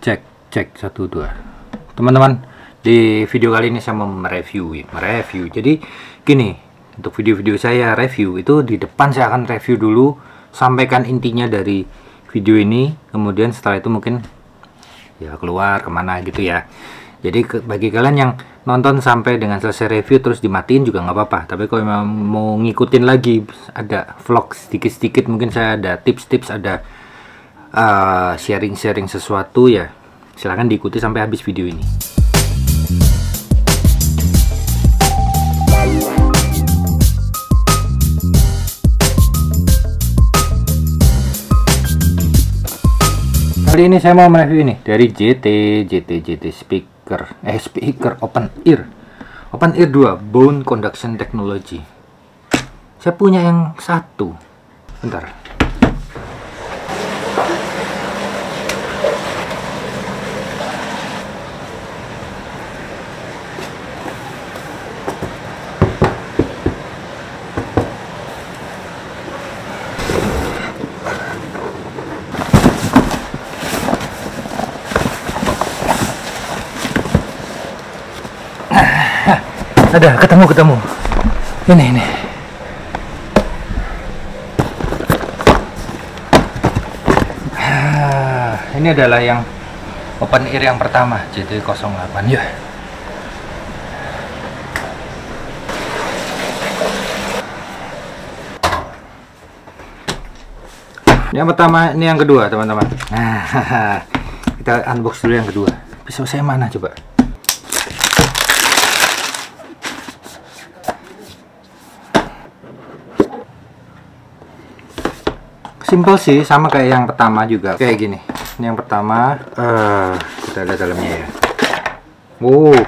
cek cek satu dua teman-teman di video kali ini saya mau mereview mereview jadi gini untuk video-video saya review itu di depan saya akan review dulu sampaikan intinya dari video ini kemudian setelah itu mungkin ya keluar kemana gitu ya jadi ke, bagi kalian yang nonton sampai dengan selesai review terus dimatiin juga nggak apa-apa tapi kalau memang mau ngikutin lagi ada vlog sedikit-sedikit mungkin saya ada tips-tips ada Eh, sharing-sharing uh, sesuatu ya silahkan diikuti sampai habis video ini kali ini saya mau mereview ini dari JT JT JT speaker eh speaker open ear open ear 2 bone conduction technology saya punya yang satu bentar ada ketemu ketemu ini ini ah, ini adalah yang open air yang pertama JT 08 ya yang pertama ini yang kedua teman-teman nah kita unbox dulu yang kedua pisau saya mana coba simple sih sama kayak yang pertama juga kayak gini ini yang pertama uh, kita lihat dalamnya ya wow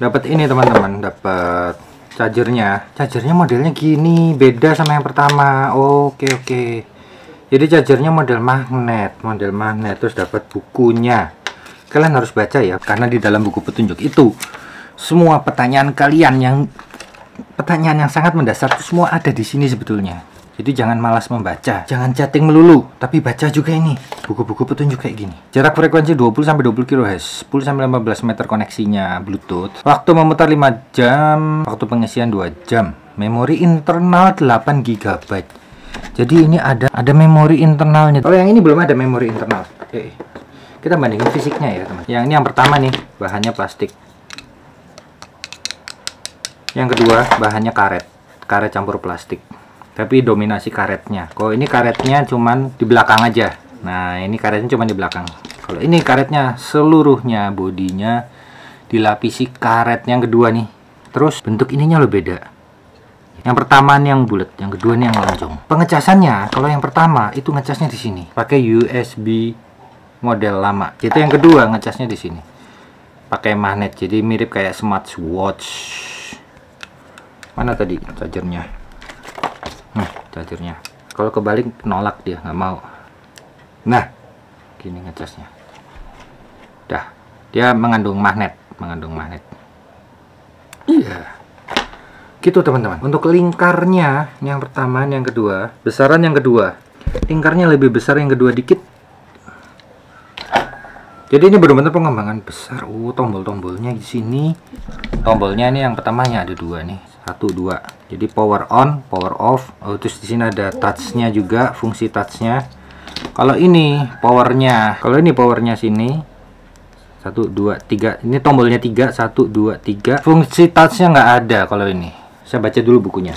dapat ini teman-teman dapat chargernya chargernya modelnya gini beda sama yang pertama oke okay, oke okay. jadi chargernya model magnet model magnet terus dapat bukunya kalian harus baca ya karena di dalam buku petunjuk itu semua pertanyaan kalian yang pertanyaan yang sangat mendasar itu semua ada di sini sebetulnya jadi jangan malas membaca, jangan chatting melulu, tapi baca juga ini. Buku-buku petunjuk kayak gini. Jarak frekuensi 20 sampai 20 kHz, 10 sampai 15 meter koneksinya Bluetooth. Waktu memutar 5 jam, waktu pengisian 2 jam. Memori internal 8 GB. Jadi ini ada ada memori internalnya. Kalau yang ini belum ada memori internal. Oke. Eh, eh. kita bandingin fisiknya ya, teman. Yang ini yang pertama nih, bahannya plastik. Yang kedua, bahannya karet. Karet campur plastik tapi dominasi karetnya kalau ini karetnya cuman di belakang aja nah ini karetnya cuman di belakang kalau ini karetnya seluruhnya bodinya dilapisi karet yang kedua nih terus bentuk ininya lo beda yang pertama nih yang bulat, yang kedua nih yang lonjong. Pengecasannya, kalau yang pertama itu ngecasnya di sini, pakai USB model lama. Kita yang kedua ngecasnya di sini, pakai magnet. Jadi mirip kayak smartwatch. Mana tadi chargernya? lajurnya kalau kebalik nolak dia nggak mau nah gini ngecasnya dah dia mengandung magnet mengandung magnet iya yeah. gitu teman-teman untuk lingkarnya yang pertama yang kedua besaran yang kedua lingkarnya lebih besar yang kedua dikit jadi ini benar-benar pengembangan besar. Oh, tombol-tombolnya di sini. Tombolnya ini yang pertamanya ada dua nih satu dua jadi power on power off oh, terus di sini ada touchnya juga fungsi touchnya kalau ini powernya kalau ini powernya sini satu dua tiga ini tombolnya tiga satu dua tiga fungsi touchnya nggak ada kalau ini saya baca dulu bukunya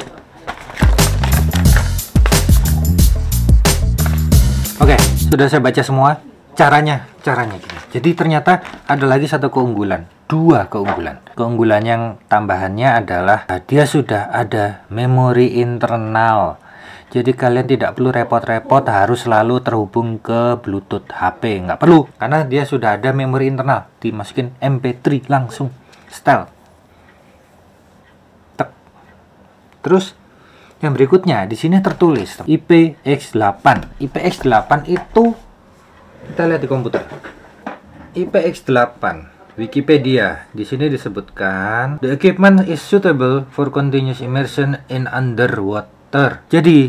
oke okay, sudah saya baca semua caranya caranya gini jadi ternyata ada lagi satu keunggulan dua keunggulan. Keunggulan yang tambahannya adalah ah, dia sudah ada memori internal. Jadi kalian tidak perlu repot-repot harus selalu terhubung ke Bluetooth HP. Nggak perlu, karena dia sudah ada memori internal. Dimasukin MP3 langsung. Style. Tek. Terus yang berikutnya di sini tertulis IPX8. IPX8 itu kita lihat di komputer. IPX8 Wikipedia. Di sini disebutkan the equipment is suitable for continuous immersion in underwater. Jadi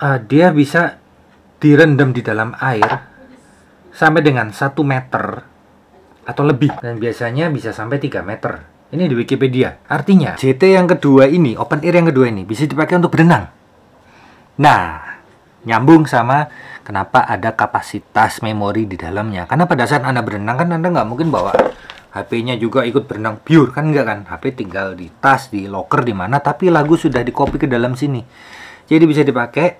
uh, dia bisa direndam di dalam air sampai dengan satu meter atau lebih dan biasanya bisa sampai 3 meter. Ini di Wikipedia. Artinya, JT yang kedua ini, open air yang kedua ini bisa dipakai untuk berenang. Nah, nyambung sama kenapa ada kapasitas memori di dalamnya. Karena pada saat Anda berenang kan Anda nggak mungkin bawa HP-nya juga ikut berenang biur kan enggak kan HP tinggal di tas di locker di mana tapi lagu sudah di copy ke dalam sini jadi bisa dipakai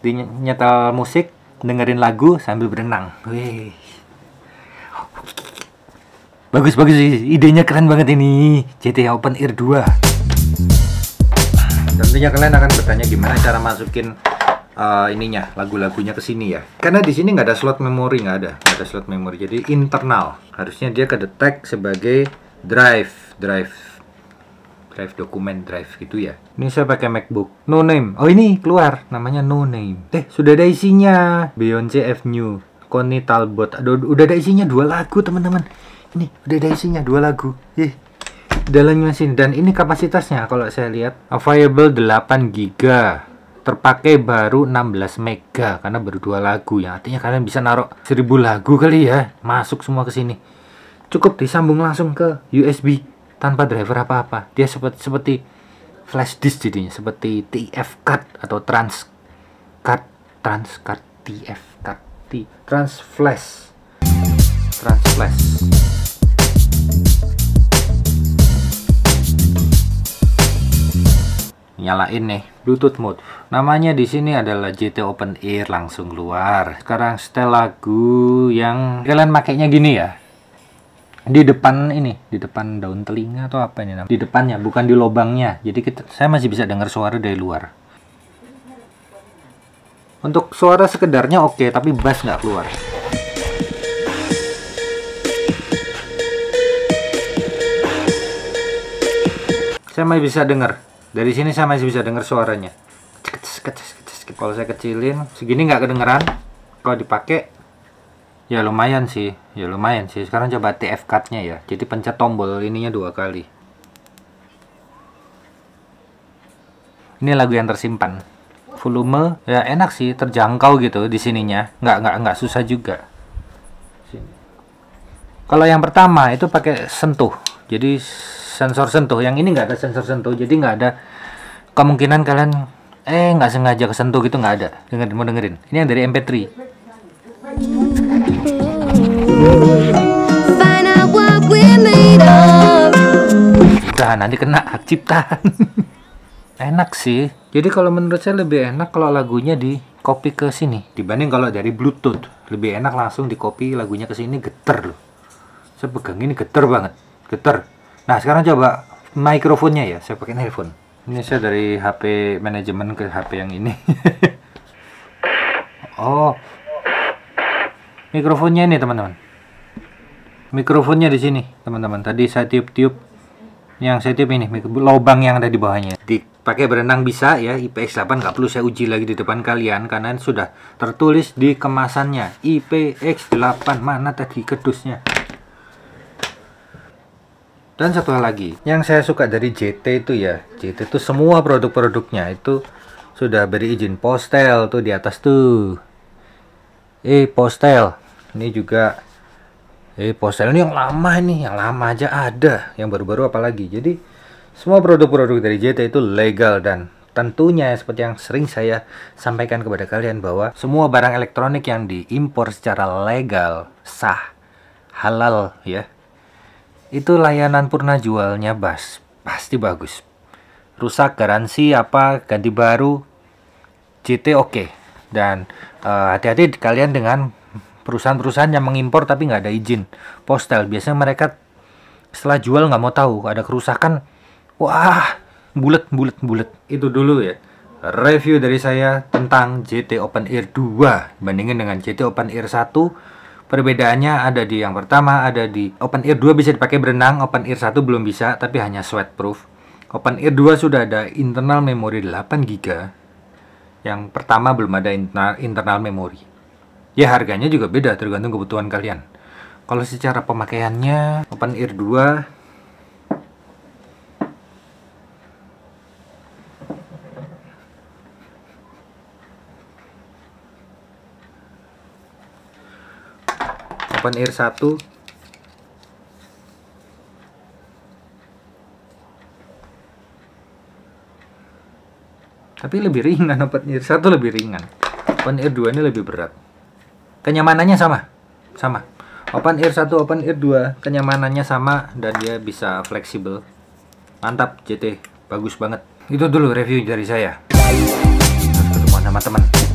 di nyetel musik dengerin lagu sambil berenang Wih. bagus bagus idenya keren banget ini GTA Open Air 2 tentunya kalian akan bertanya gimana cara masukin uh, ininya lagu-lagunya ke sini ya karena di sini nggak ada slot memori nggak ada nggak ada slot memori jadi internal harusnya dia ke detect sebagai drive drive drive dokumen drive gitu ya ini saya pakai MacBook no name oh ini keluar namanya no name eh sudah ada isinya Beyonce F New. Connie Talbot Aduh, udah ada isinya dua lagu teman-teman ini udah ada isinya dua lagu ih dalamnya sini dan ini kapasitasnya kalau saya lihat available 8 giga terpakai baru 16 mega karena baru dua lagu ya artinya kalian bisa naruh 1000 lagu kali ya masuk semua ke sini cukup disambung langsung ke USB tanpa driver apa-apa dia seperti seperti flash disk jadinya seperti TF card atau trans card trans card TF card T, trans flash trans flash nyalain nih Bluetooth mode. Namanya di sini adalah JT Open Air langsung keluar. Sekarang setel lagu yang kalian makainya gini ya. Di depan ini, di depan daun telinga atau apa ini Di depannya, bukan di lubangnya. Jadi kita, saya masih bisa dengar suara dari luar. Untuk suara sekedarnya oke, okay, tapi bass nggak keluar. Saya masih bisa dengar dari sini saya masih bisa dengar suaranya. Kalau saya kecilin, segini nggak kedengeran. Kalau dipakai, ya lumayan sih. Ya lumayan sih. Sekarang coba TF cardnya ya. Jadi pencet tombol ininya dua kali. Ini lagu yang tersimpan. Volume ya enak sih, terjangkau gitu di sininya. Nggak nggak nggak susah juga. Kalau yang pertama itu pakai sentuh. Jadi sensor sentuh yang ini nggak ada sensor sentuh jadi nggak ada kemungkinan kalian eh nggak sengaja kesentuh gitu nggak ada dengerin mau dengerin ini yang dari MP3 nah nanti kena hak cipta enak sih jadi kalau menurut saya lebih enak kalau lagunya di copy ke sini dibanding kalau dari bluetooth lebih enak langsung di copy lagunya ke sini geter loh saya pegang ini geter banget geter Nah sekarang coba mikrofonnya ya, saya pakai handphone. Ini saya dari HP manajemen ke HP yang ini. oh, mikrofonnya ini teman-teman. Mikrofonnya di sini teman-teman. Tadi saya tiup-tiup yang saya tiup ini lubang yang ada di bawahnya. Dipakai berenang bisa ya IPX 8 nggak perlu saya uji lagi di depan kalian karena sudah tertulis di kemasannya IPX 8 mana tadi kedusnya. Dan satu hal lagi, yang saya suka dari JT itu ya, JT itu semua produk-produknya itu sudah beri izin postel tuh di atas tuh. Eh, postel. Ini juga eh postel ini yang lama nih yang lama aja ada, yang baru-baru apalagi. Jadi semua produk-produk dari JT itu legal dan tentunya seperti yang sering saya sampaikan kepada kalian bahwa semua barang elektronik yang diimpor secara legal sah halal ya itu layanan purna jualnya bas pasti bagus rusak garansi apa ganti baru JT oke okay. dan eh, hati-hati uh, kalian dengan perusahaan-perusahaan yang mengimpor tapi nggak ada izin postal biasanya mereka setelah jual nggak mau tahu ada kerusakan wah bulat bulat bulat itu dulu ya review dari saya tentang JT Open Air 2 bandingin dengan JT Open Air 1 Perbedaannya ada di yang pertama ada di open air 2 bisa dipakai berenang, open air 1 belum bisa tapi hanya sweat proof. Open air 2 sudah ada internal memory 8 GB. Yang pertama belum ada internal, internal memory. Ya harganya juga beda tergantung kebutuhan kalian. Kalau secara pemakaiannya open air 2 open air 1 tapi lebih ringan open air 1 lebih ringan open air 2 ini lebih berat kenyamanannya sama sama open air 1 open air 2 kenyamanannya sama dan dia bisa fleksibel mantap JT bagus banget itu dulu review dari saya ketemu teman-teman